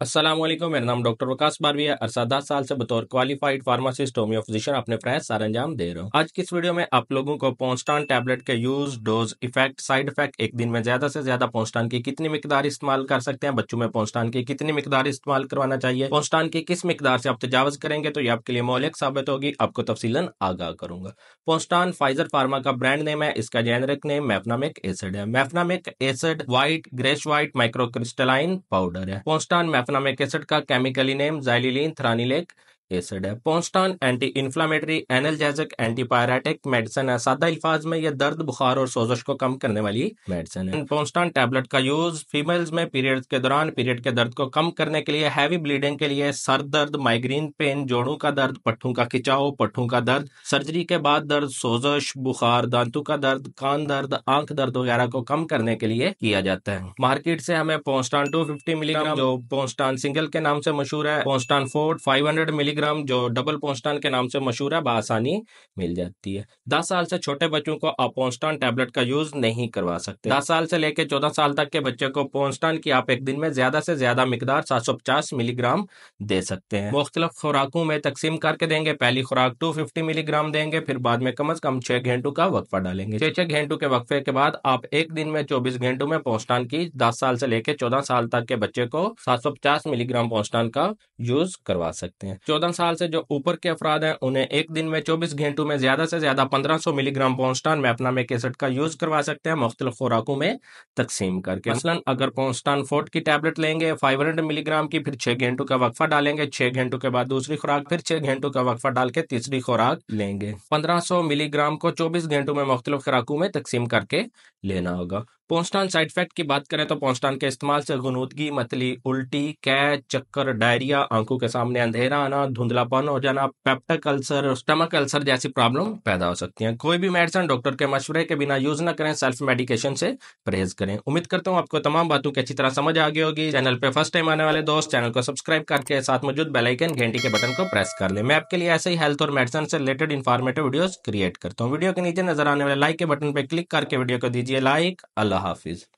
असलम मेरा नाम डॉक्टर वकास बारवी है अरसा दस साल से बतौर क्वालिफाइड फार्मासिस्ट होम्यो फिजिशियन अपने प्रयास सार अंजाम दे रहा हूँ आज की इस वीडियो में आप लोगों को पोस्टान टैबलेट के use dose effect side effect एक दिन में ज्यादा से ज्यादा पोस्टान की कितनी मिकदार इस्तेमाल कर सकते हैं बच्चों में पोस्टान की कितनी मिकदार इस्तेमाल करवाना चाहिए पोस्टान की किस मिकदार से आप तजावज करेंगे तो ये आपके लिए मौलिक साबित होगी आपको तफसीलन आगाह करूंगा पोस्टान फाइजर फार्मा का ब्रांड नेम है इसका जेनरिक नेम मेफनामिक एसिड है mefenamic acid white greyish white microcrystalline powder है पोस्टान नाम एसिड का केमिकली नेम जाइलिलीन थ्रानिलेक एसिड है Ponstan anti inflammatory analgesic antipyretic medicine है सादा अल्फाज में यह दर्द बुखार और सोजश को कम करने वाली मेडिसिन है पॉन्स्टान टैबलेट का यूज फीमेल्स में पीरियड्स के दौरान पीरियड के दर्द को कम करने के लिए हैवी ब्लीडिंग के लिए सर दर्द माइग्रेन पेन जोड़ों का दर्द पट्ठों का खिंचाव पट्ठों का दर्द सर्जरी के बाद दर्द सोजश बुखार दांतों का दर्द कान दर्द आंख दर्द वगैरह को कम करने के लिए किया जाता है मार्केट से हमें पॉन्स्टान टू मिलीग्राम जो पॉन्स्टान सिंगल के नाम से मशहूर है Ponstan forte five milligram telegram जो डबल पोस्टान के नाम से मशहूर है बसानी मिल जाती है दस साल से छोटे बच्चों को आप पॉन्स्टान टैबलेट का यूज नहीं करवा सकते दस साल से लेकर चौदह साल तक के बच्चे को पोस्टान की आप एक दिन में ज्यादा से ज्यादा मकदार सात मिलीग्राम दे सकते हैं मुख्तलिफ खुराकों में तकसीम करके देंगे पहली खुराक टू फिफ्टी मिलीग्राम देंगे फिर बाद में कम अज कम छह घंटों का वक्फा डालेंगे छह छह घंटों के वक्फे के बाद आप एक दिन में चौबीस घंटों में पोस्टान की दस साल से लेकर चौदह साल तक के बच्चे को सात मिलीग्राम पोस्टान का यूज करवा सकते हैं चौदह चौदह साल से जो ऊपर के अफराद हैं उन्हें एक दिन में चौबीस घंटों में ज्यादा से ज्यादा पंद्रह सौ मिलीग्राम पौस्टान मैपना में एसिड का यूज करवा सकते हैं मुख्तलिफ खुराकों में तकसीम करके मसलन अगर पॉन्स्टान फोर्ट की टैबलेट लेंगे फाइव हंड्रेड मिलीग्राम की फिर छह घंटों का वक्फा डालेंगे छह घंटों के बाद दूसरी खुराक फिर छह घंटों का वक्फा डाल के तीसरी खुराक लेंगे पंद्रह सौ मिलीग्राम को चौबीस घंटों में मुख्तलिफ खुराकों में तकसीम करके लेना होगा पोस्टान साइड इफेक्ट की बात करें तो पोस्टान के इस्तेमाल से गनूदगी मतली उल्टी कै चक्कर डायरिया आंखों के सामने अंधेरा आना धुंधलापन हो जाना पेप्टक अल्सर स्टमक अल्सर जैसी प्रॉब्लम पैदा हो सकती हैं कोई भी मेडिसिन डॉक्टर के मशवरे के बिना यूज न करें सेल्फ मेडिकेशन से परहेज करें उम्मीद करता हूँ आपको तमाम बातों की अच्छी तरह समझ आ गई होगी चैनल पर फर्स्ट टाइम आने वाले दोस्त चैनल को सब्सक्राइब करके साथ मौजूद बेलाइकन घंटी के बटन को प्रेस कर ले मैं आपके लिए ऐसे ही हेल्थ और मेडिसिन से रिलेटेड इन्फॉर्मेटिव वीडियोज क्रिएट करता हूँ वीडियो के नीचे नजर आने वाले लाइक के बटन पर क्लिक करके वीडियो को दीजिए लाइक अल्लाह खुदा हाफिज